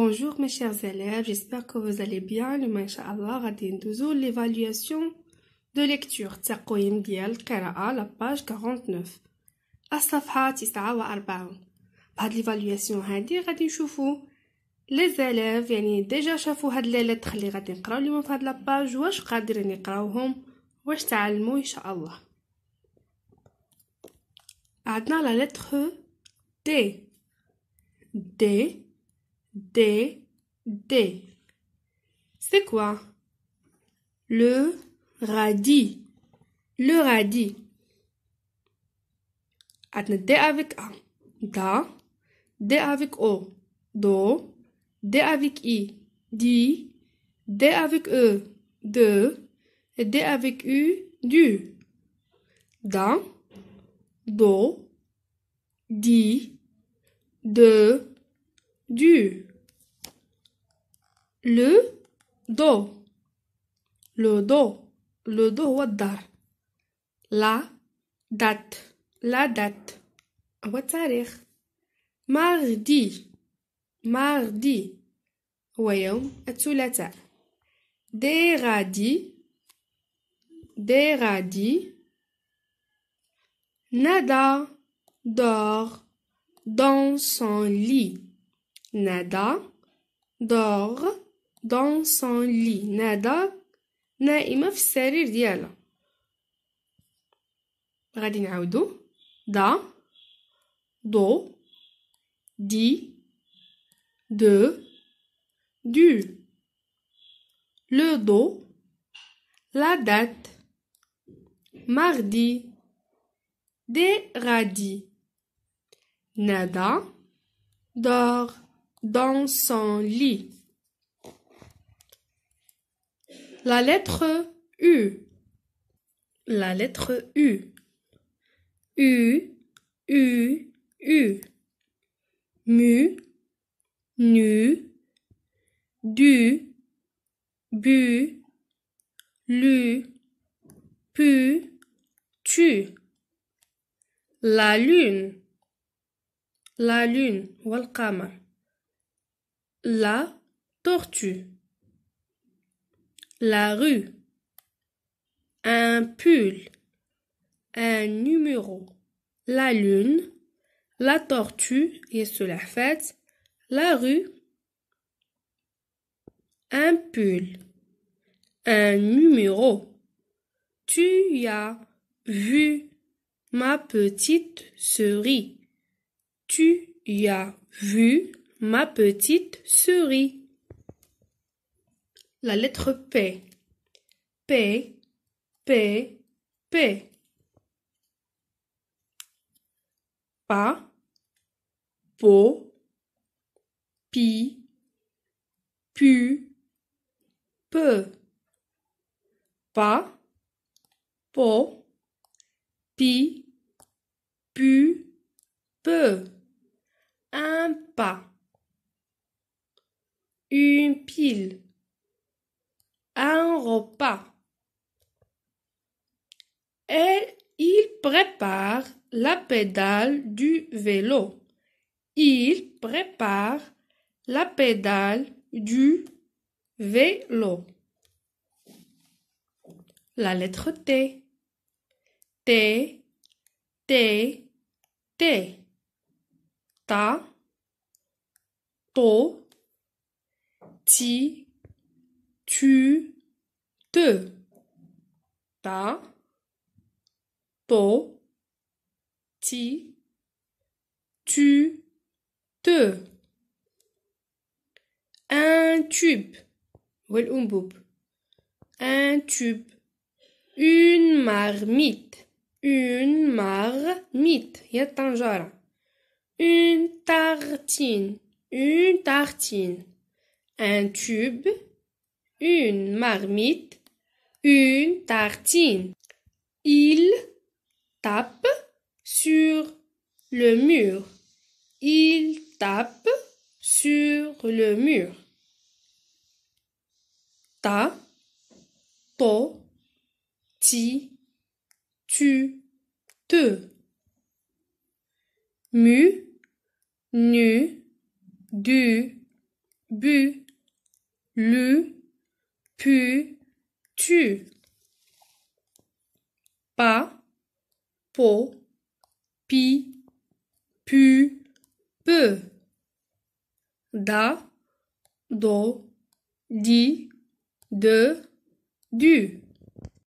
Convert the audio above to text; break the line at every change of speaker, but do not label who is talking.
Bonjour mes chers élèves, j'espère que vous allez bien. Le Inch'Allah, غادي ندوزو l'évaluation de lecture تقويم ديال القراءة la page 49 الصفحة 49 بهاد l'évaluation هادي غادي نشوفو les élèves يعني ديجا شافوا هاد لي لتر اللي غادي نقراو اليوم في هاد لاباج واش قادرين يقراوهم واش تعلموا ان شاء الله عندنا لا لتر دي des, des. C'est quoi Le radis. Le radis. Atne D avec A. Da. D avec O. Do. D avec I. Di. D avec E. De. Et D avec U. Du. Da. Do. Di. De du le dos le dos le dos d'art la date la date هو التاريخ mardi mardi هو et tu des radis des nada dort dans son lit Nada dort dans son lit. Nada نائمة في السرير On va نعاودو دا do, di, de, du le dos la date mardi des radis nada dort dans son lit. La lettre U. La lettre U. U, U, U. Mu, nu, du, bu, lu, pu, tu. La lune. La lune, welcome la tortue. La rue. Un pull. Un numéro. La lune. La tortue et cela fait la rue. Un pull. Un numéro. Tu as vu ma petite cerise. Tu y as vu ma petite souris. La lettre P. P, P, P. Pas, po, pi, pu, Pe. Pas, po, pi, pu, Pe. Un pas. Une pile. Un repas. Et il prépare la pédale du vélo. Il prépare la pédale du vélo. La lettre T. T, T, T. Ta, to, ti, tu, te, ta, to, ti, tu, te. Un tube, un tube, une marmite, une marmite, hein. une tartine, une tartine un tube, une marmite, une tartine. Il tape sur le mur. Il tape sur le mur. Ta, to, ti, tu, te. Mu, nu, du, bu, lu, pu, tu. Pa, po, pi, pu, peu. Da, do, di, de, du.